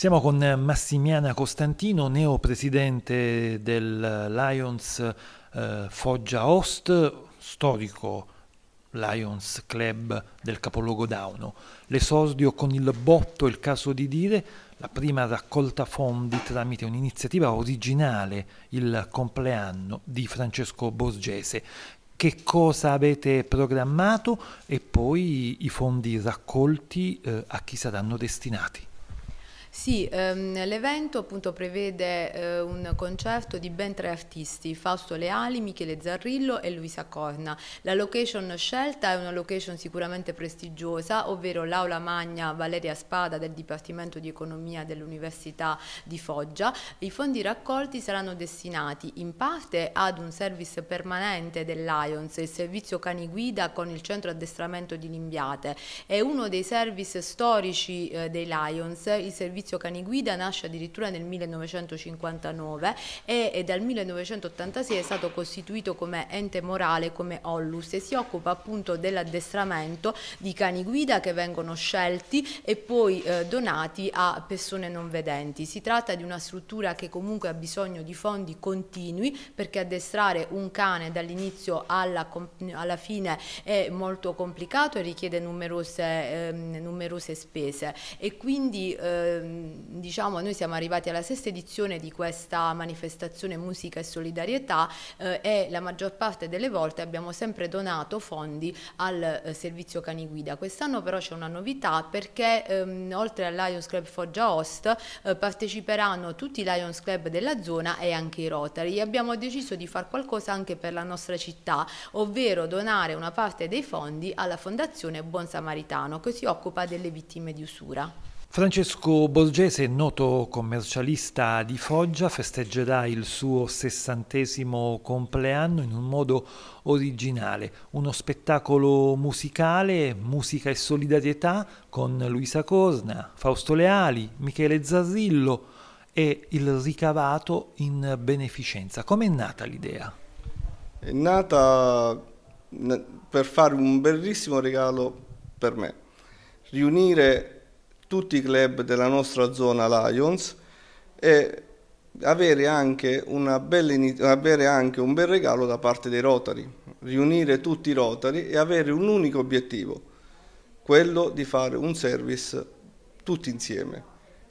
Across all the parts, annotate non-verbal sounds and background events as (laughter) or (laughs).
Siamo con Massimiana Costantino, neo presidente del Lions eh, Foggia Host, storico Lions Club del capoluogo Dauno. L'esordio con il botto, il caso di dire, la prima raccolta fondi tramite un'iniziativa originale, il compleanno di Francesco Borgese. Che cosa avete programmato e poi i fondi raccolti eh, a chi saranno destinati? Sì, ehm, l'evento appunto prevede eh, un concerto di ben tre artisti, Fausto Leali, Michele Zarrillo e Luisa Corna. La location scelta è una location sicuramente prestigiosa, ovvero l'Aula Magna Valeria Spada del Dipartimento di Economia dell'Università di Foggia. I fondi raccolti saranno destinati in parte ad un service permanente del Lions, il servizio cani guida con il centro addestramento di Limbiate. È uno dei service storici eh, dei Lions, il servizio servizio cani guida nasce addirittura nel 1959 e, e dal 1986 è stato costituito come ente morale, come Ollus e si occupa appunto dell'addestramento di cani guida che vengono scelti e poi eh, donati a persone non vedenti. Si tratta di una struttura che comunque ha bisogno di fondi continui perché addestrare un cane dall'inizio alla, alla, fine è molto complicato e richiede numerose, eh, numerose spese e quindi eh, Mm, diciamo, noi siamo arrivati alla sesta edizione di questa manifestazione Musica e Solidarietà eh, e la maggior parte delle volte abbiamo sempre donato fondi al eh, servizio cani guida. Quest'anno però c'è una novità perché ehm, oltre al Lions Club Foggia Host eh, parteciperanno tutti i Lions Club della zona e anche i Rotary. abbiamo deciso di fare qualcosa anche per la nostra città, ovvero donare una parte dei fondi alla Fondazione Buon Samaritano che si occupa delle vittime di usura. Francesco Borgese, noto commercialista di Foggia, festeggerà il suo sessantesimo compleanno in un modo originale, uno spettacolo musicale, musica e solidarietà con Luisa Corna, Fausto Leali, Michele Zarrillo e il ricavato in beneficenza. Com'è nata l'idea? È nata per fare un bellissimo regalo per me, riunire tutti i club della nostra zona Lions e avere anche, bella, avere anche, un bel regalo da parte dei Rotari, riunire tutti i Rotari e avere un unico obiettivo, quello di fare un service tutti insieme.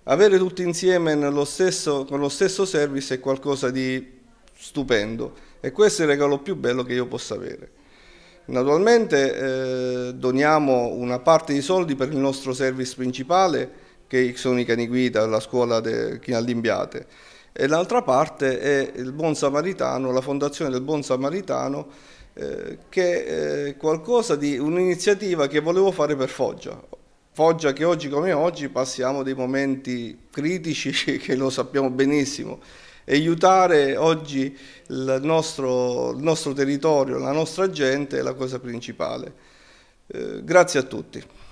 Avere tutti insieme stesso, con lo stesso service è qualcosa di stupendo e questo è il regalo più bello che io possa avere. Naturalmente eh, doniamo una parte di soldi per il nostro service principale che sono i cani guida, la scuola di Allimbiate e l'altra parte è il Buon Samaritano, la fondazione del Buon Samaritano eh, che è eh, qualcosa di un'iniziativa che volevo fare per Foggia. Foggia che oggi come oggi passiamo dei momenti critici (laughs) che lo sappiamo benissimo aiutare oggi il nostro, il nostro territorio, la nostra gente è la cosa principale. Eh, grazie a tutti.